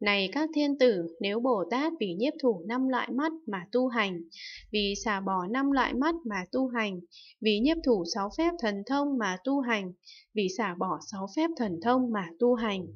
Này các thiên tử, nếu Bồ Tát vì nhiếp thủ năm loại mắt mà tu hành, vì xả bỏ năm loại mắt mà tu hành, vì nhiếp thủ sáu phép thần thông mà tu hành, vì xả bỏ sáu phép thần thông mà tu hành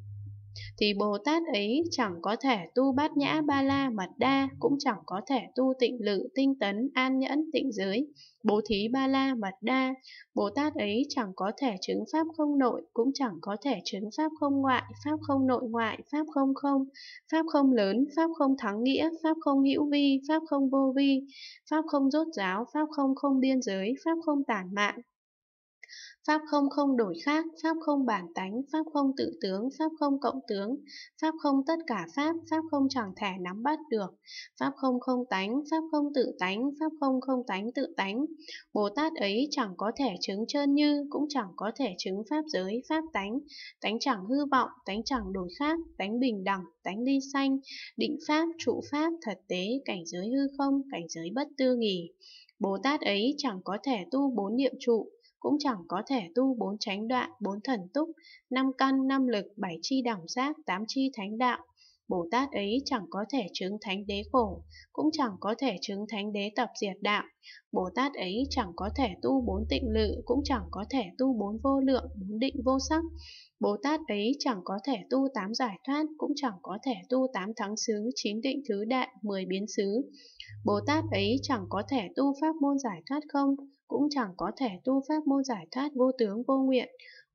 thì Bồ Tát ấy chẳng có thể tu bát nhã ba la mật đa, cũng chẳng có thể tu tịnh lự, tinh tấn, an nhẫn, tịnh giới, bố thí ba la mật đa. Bồ Tát ấy chẳng có thể chứng pháp không nội, cũng chẳng có thể chứng pháp không ngoại, pháp không nội ngoại, pháp không không, pháp không lớn, pháp không thắng nghĩa, pháp không hữu vi, pháp không vô vi, pháp không rốt ráo, pháp không không biên giới, pháp không tản mạng, Pháp không không đổi khác, Pháp không bản tánh, Pháp không tự tướng, Pháp không cộng tướng, Pháp không tất cả Pháp, Pháp không chẳng thể nắm bắt được, Pháp không không tánh, Pháp không tự tánh, Pháp không không tánh tự tánh. Bồ Tát ấy chẳng có thể chứng chân như, cũng chẳng có thể chứng Pháp giới, Pháp tánh, tánh chẳng hư vọng, tánh chẳng đổi khác, tánh bình đẳng, tánh ly xanh, định Pháp, trụ Pháp, thật tế, cảnh giới hư không, cảnh giới bất tư nghỉ. Bồ Tát ấy chẳng có thể tu bốn niệm trụ, cũng chẳng có thể tu bốn chánh đoạn, bốn thần túc, năm căn, năm lực, bảy chi đẳng giác, tám chi thánh đạo. Bồ Tát ấy chẳng có thể chứng thánh đế khổ, cũng chẳng có thể chứng thánh đế tập diệt đạo. Bồ Tát ấy chẳng có thể tu bốn tịnh lự, cũng chẳng có thể tu bốn vô lượng, bốn định vô sắc. Bồ Tát ấy chẳng có thể tu tám giải thoát, cũng chẳng có thể tu tám thắng xứ, chín định thứ đại, mười biến xứ. Bồ Tát ấy chẳng có thể tu pháp môn giải thoát không, cũng chẳng có thể tu pháp môn giải thoát vô tướng vô nguyện.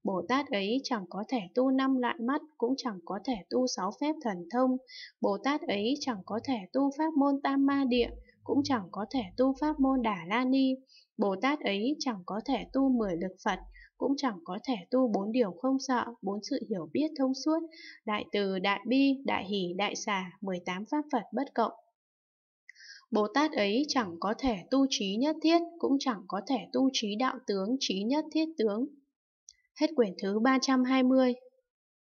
Bồ Tát ấy chẳng có thể tu năm lại mắt, cũng chẳng có thể tu sáu phép thần thông. Bồ Tát ấy chẳng có thể tu pháp môn tam ma địa, cũng chẳng có thể tu pháp môn đà la ni. Bồ Tát ấy chẳng có thể tu mười lực Phật, cũng chẳng có thể tu bốn điều không sợ, bốn sự hiểu biết thông suốt, đại từ, đại bi, đại hỷ, đại xả, 18 pháp Phật bất cộng. Bồ Tát ấy chẳng có thể tu trí nhất thiết, cũng chẳng có thể tu trí đạo tướng, trí nhất thiết tướng. Hết quyển thứ 320.